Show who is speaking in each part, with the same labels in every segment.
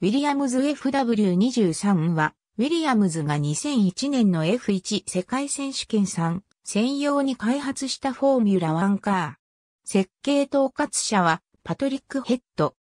Speaker 1: ウィリアムズ FW23 は、ウィリアムズが2001年の F1 世界選手権3専用に開発したフォーミュラ1カー。設計統括者はパトリック・ヘッド。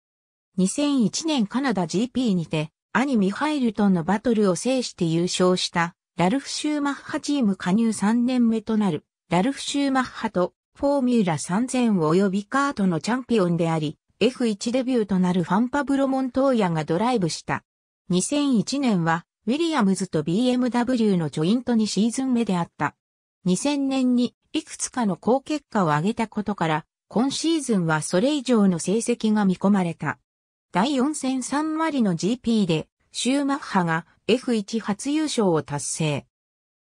Speaker 1: 2001年カナダ GP にて、兄ミハイルとのバトルを制して優勝したラルフ・シューマッハチーム加入3年目となるラルフ・シューマッハとフォーミュラ3000及びカートのチャンピオンであり、F1 デビューとなるファンパブロ・モントーヤがドライブした。2001年は、ウィリアムズと BMW のジョイントにシーズン目であった。2000年にいくつかの好結果を挙げたことから、今シーズンはそれ以上の成績が見込まれた。第4戦3割の GP で、シューマッハが F1 初優勝を達成。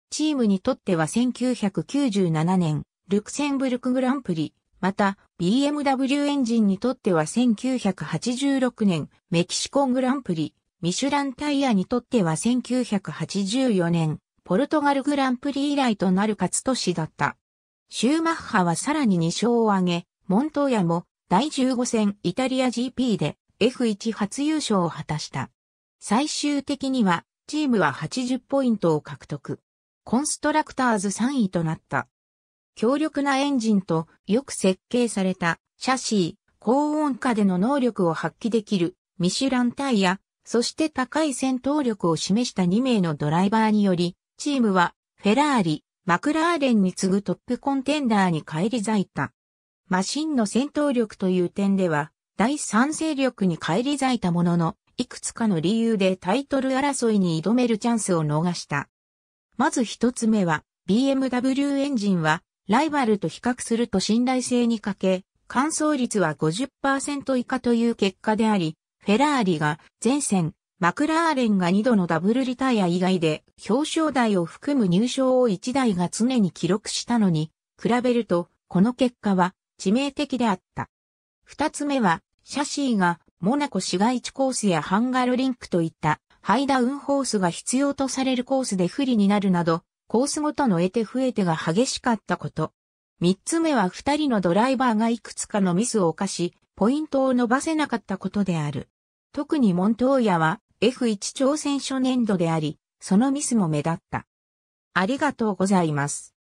Speaker 1: チームにとっては1997年、ルクセンブルクグランプリ、また、BMW エンジンにとっては1986年メキシコングランプリ、ミシュランタイヤにとっては1984年ポルトガルグランプリ以来となる勝つ年だった。シューマッハはさらに2勝を挙げ、モントーヤも第15戦イタリア GP で F1 初優勝を果たした。最終的にはチームは80ポイントを獲得。コンストラクターズ3位となった。強力なエンジンとよく設計されたシャシー、高温下での能力を発揮できるミシュランタイヤ、そして高い戦闘力を示した2名のドライバーにより、チームはフェラーリ、マクラーレンに次ぐトップコンテンダーに返り咲いた。マシンの戦闘力という点では、第三勢力に返り咲いたものの、いくつかの理由でタイトル争いに挑めるチャンスを逃した。まず一つ目は、BMW エンジンはライバルと比較すると信頼性に欠け、完走率は50%以下という結果であり、フェラーリが前線、マクラーレンが2度のダブルリタイア以外で表彰台を含む入賞を1台が常に記録したのに、比べると、この結果は致命的であった。二つ目は、シャシーがモナコ市街地コースやハンガルリンクといったハイダウンホースが必要とされるコースで不利になるなど、コースごとの得手増え手が激しかったこと。三つ目は二人のドライバーがいくつかのミスを犯し、ポイントを伸ばせなかったことである。特にモントーヤは F1 挑戦初年度であり、そのミスも目立った。ありがとうございます。